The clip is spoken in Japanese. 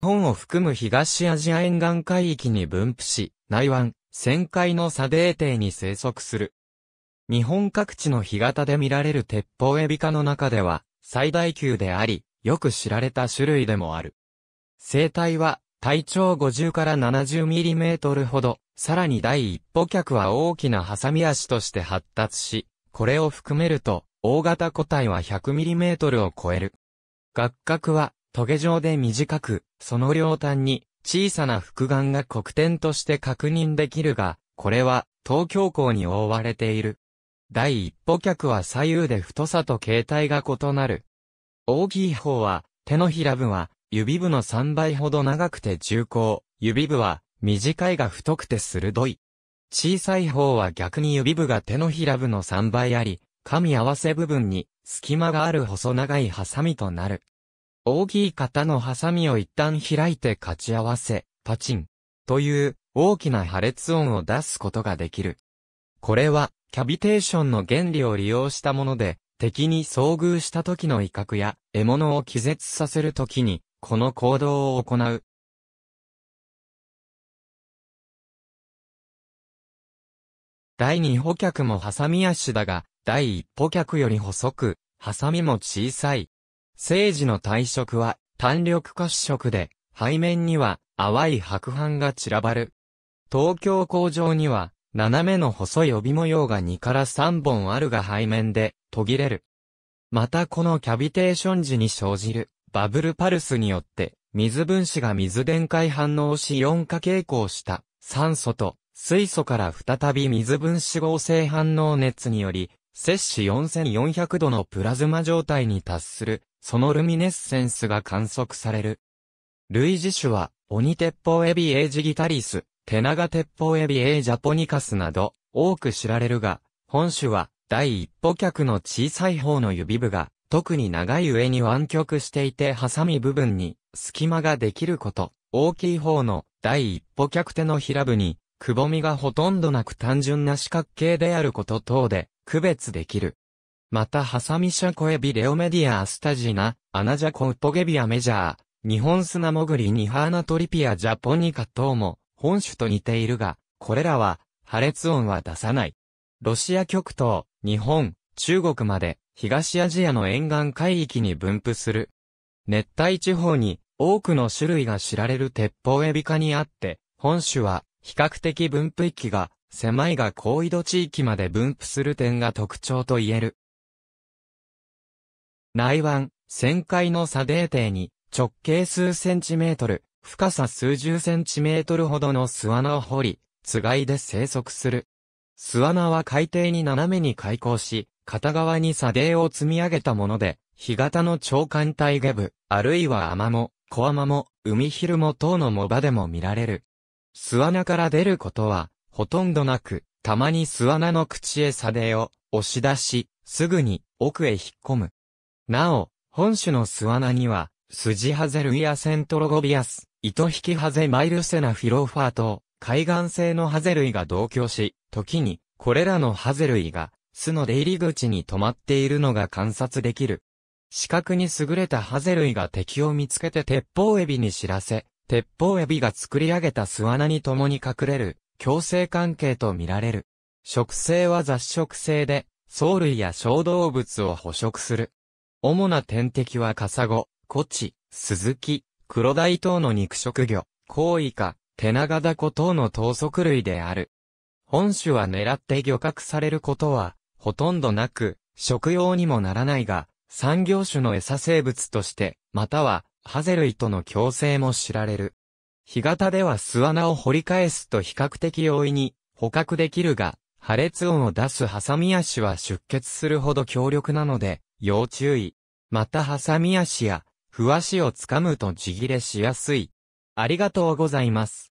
本を含む東アジア沿岸海域に分布し、内湾、旋回の砂テ底に生息する。日本各地の干潟で見られる鉄砲エビ科の中では、最大級であり、よく知られた種類でもある。生態は、体長50から70ミリメートルほど、さらに第一歩脚は大きなハサミ足として発達し、これを含めると、大型個体は100ミリメートルを超える。学角は、トゲ状で短く、その両端に小さな複眼が黒点として確認できるが、これは東京港に覆われている。第一歩脚は左右で太さと形態が異なる。大きい方は、手のひら部は、指部の3倍ほど長くて重厚、指部は、短いが太くて鋭い。小さい方は逆に指部が手のひら部の3倍あり、噛み合わせ部分に、隙間がある細長いハサミとなる。大きい型のハサミを一旦開いて勝ち合わせ、パチン、という大きな破裂音を出すことができる。これは、キャビテーションの原理を利用したもので、敵に遭遇した時の威嚇や、獲物を気絶させる時に、この行動を行う。第2歩脚もハサミ足だが、第一歩脚より細く、ハサミも小さい。生児の体色は単緑褐色で、背面には淡い白斑が散らばる。東京工場には、斜めの細い帯模様が2から3本あるが背面で途切れる。またこのキャビテーション時に生じるバブルパルスによって水分子が水電解反応し4化傾向した酸素と水素から再び水分子合成反応熱により摂氏4400度のプラズマ状態に達するそのルミネッセンスが観測される。類似種は、鬼鉄砲エビエージギタリス、手長鉄砲エビエージャポニカスなど、多く知られるが、本種は、第一歩脚の小さい方の指部が、特に長い上に湾曲していて、ハサミ部分に、隙間ができること、大きい方の、第一歩脚手の平部に、くぼみがほとんどなく単純な四角形であること等で、区別できる。またハサミシャコエビレオメディアアスタジナ、アナジャコウポゲビアメジャー、日本砂潜りニハーナトリピアジャポニカ等も、本種と似ているが、これらは、破裂音は出さない。ロシア極東、日本、中国まで、東アジアの沿岸海域に分布する。熱帯地方に、多くの種類が知られる鉄砲エビ科にあって、本種は、比較的分布域が、狭いが高緯度地域まで分布する点が特徴と言える。内湾、旋回の砂泥底に、直径数センチメートル、深さ数十センチメートルほどの巣穴を掘り、つがいで生息する。巣穴は海底に斜めに開口し、片側に砂泥を積み上げたもので、干潟の長官体下部、あるいはアマモ、小アマモ、海昼も等の藻場でも見られる。巣穴から出ることは、ほとんどなく、たまに巣穴の口へ砂泥を押し出し、すぐに奥へ引っ込む。なお、本種の巣穴には、スジハゼ類やセントロゴビアス、糸引きハゼマイルセナフィローファーと、海岸性のハゼ類が同居し、時に、これらのハゼ類が、巣の出入り口に止まっているのが観察できる。視覚に優れたハゼ類が敵を見つけて鉄砲エビに知らせ、鉄砲エビが作り上げた巣穴に共に隠れる、共生関係と見られる。食性は雑食性で、藻類や小動物を捕食する。主な天敵はカサゴ、コチ、スズキ、クロダイ等の肉食魚、コウイカ、テナガダコ等の等足類である。本種は狙って漁獲されることは、ほとんどなく、食用にもならないが、産業種の餌生物として、または、ハゼ類との共生も知られる。干潟では巣穴を掘り返すと比較的容易に捕獲できるが、破裂音を出すハサミ足は出血するほど強力なので、要注意。また、ハサミ足や、ふわしをつかむとちぎれしやすい。ありがとうございます。